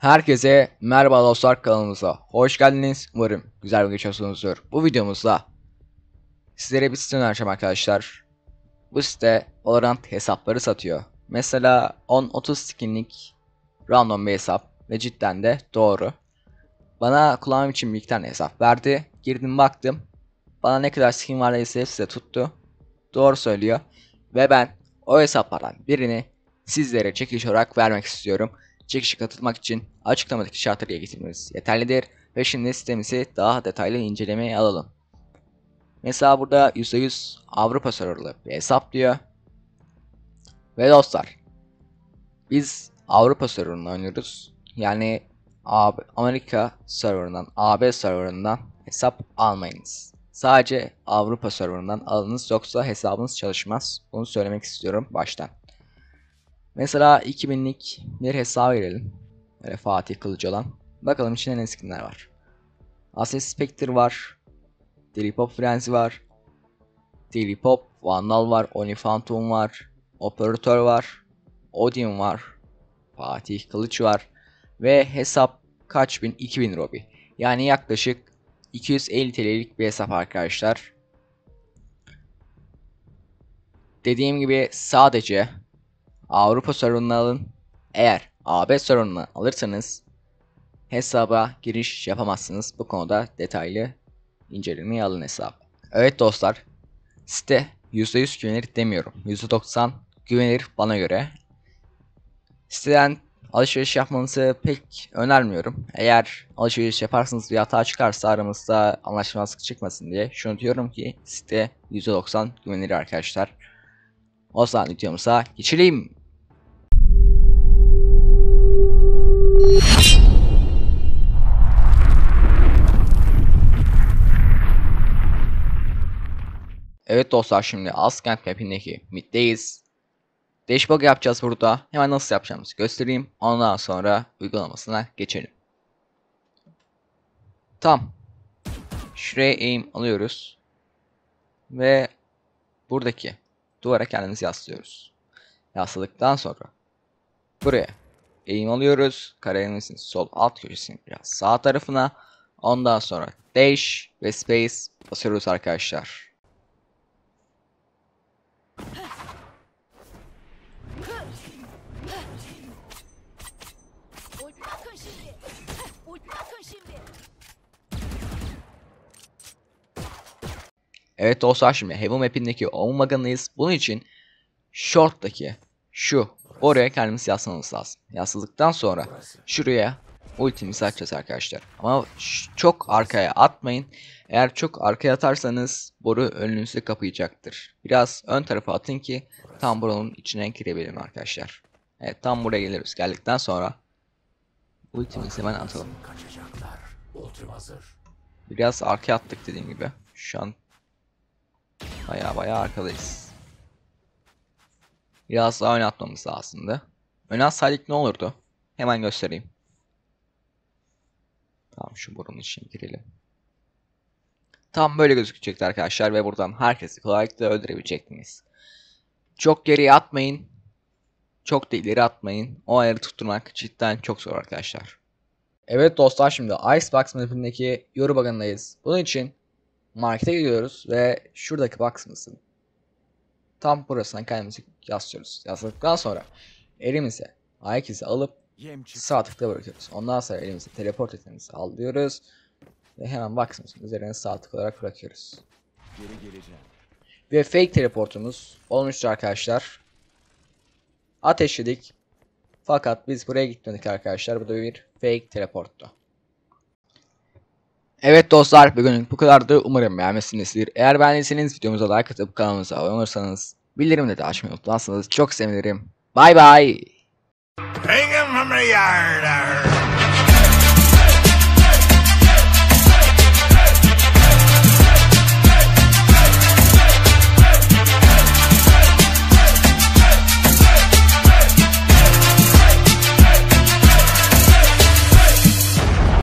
Herkese merhaba dostlar kanalımıza hoş geldiniz. Umarım güzel bir geçiyorsunuzdur. Bu videomuzda sizlere bir site önereceğim arkadaşlar. Bu site Valorant hesapları satıyor. Mesela 10-30 skinlik random bir hesap ve cidden de doğru. Bana kulağım için bir tane hesap verdi. Girdim baktım. Bana ne kadar skin var neyse size tuttu. Doğru söylüyor. Ve ben o hesaplardan birini sizlere çekiş olarak vermek istiyorum. Çekişe katılmak için açıklamadaki şartları getirmeniz yeterlidir ve şimdi sistemimizi daha detaylı incelemeye alalım. Mesela burada %100 Avrupa serverlı bir hesap diyor. Ve dostlar biz Avrupa serverını oynuyoruz. Yani Amerika serverından, AB serverından hesap almayınız. Sadece Avrupa serverından alınız yoksa hesabınız çalışmaz. Bunu söylemek istiyorum baştan. Mesela 2000'lik bir hesaba verelim, Böyle Fatih Kılıç olan. Bakalım içinde ne skinler var. Ases Spectre var. Daily Pop Frenzy var. Daily Pop, Vandal var. Oni Phantom var. Operatör var. Odin var. Fatih Kılıç var. Ve hesap kaç bin? 2000 Robi. Yani yaklaşık 250 TL'lik bir hesap arkadaşlar. Dediğim gibi sadece Avrupa sorununu alın. Eğer AB sorununu alırsanız hesaba giriş yapamazsınız. Bu konuda detaylı incelemeyi alın hesap. Evet dostlar. Site %100 güvenir demiyorum. %90 güvenir bana göre. Siteden alışveriş yapmanızı pek önermiyorum. Eğer alışveriş yaparsanız bir hata çıkarsa aramızda anlaşmazlık çıkmasın diye şunu diyorum ki site %90 güvenir arkadaşlar. O zaman videomuza geçelim. Evet dostlar şimdi Askent mapindeki middeyiz. Dashbug yapacağız burada. Hemen nasıl yapacağımızı göstereyim. Ondan sonra uygulamasına geçelim. Tam. Şuraya aim alıyoruz. Ve buradaki duvara kendimizi yaslıyoruz. Yasladıktan sonra buraya eğim alıyoruz. Kalemimizin sol alt köşesinin biraz sağ tarafına. Ondan sonra dash ve space basıyoruz arkadaşlar. Evet dostlar şimdi Heaven Map'indeki Omaga'nayız. Bunun için Short'taki şu. Oraya kendimiz yazmamız lazım. Yazdıktan sonra şuraya ultimizi açacağız arkadaşlar. Ama çok arkaya atmayın. Eğer çok arkaya atarsanız boru önünüzü kapayacaktır. Biraz ön tarafa atın ki tam buranın içine girebilirim arkadaşlar. Evet tam buraya geliriz. Geldikten sonra ultimizi hemen atalım. Biraz arkaya attık dediğim gibi. Şu an baya baya arkadayız. Biraz daha atmamız oynatmamız aslında. Önatsaydık ne olurdu? Hemen göstereyim. Tamam şu burunun içine girelim. Tam böyle gözükecekti arkadaşlar ve buradan herkesi kolaylıkla öldürebilecektiniz. Çok geriye atmayın. Çok da ileri atmayın. O ayarı tutturmak cidden çok zor arkadaşlar. Evet dostlar şimdi Icebox mapindeki yoru Bunun için markete gidiyoruz ve şuradaki box'ımızın tam burasına kendimizi yaslıyoruz. Yasladıktan sonra elimize ayak izi alıp sağ tıkla bırakıyoruz. Ondan sonra elimize teleport etmemizi alıyoruz. Ve hemen baksımızın üzerine sağ tık olarak bırakıyoruz. Geri geleceğim. Ve fake teleportumuz olmuştu arkadaşlar. Ateşledik. Fakat biz buraya gitmedik arkadaşlar. Bu da bir fake teleporttu. Evet dostlar bugünün bu kadardı. Umarım beğenmişsinizdir. Eğer beğendiyseniz videomuza like atıp kanalımıza abone olursanız bildirimleri de açmayı unutmazsanız çok sevinirim. Bay bay.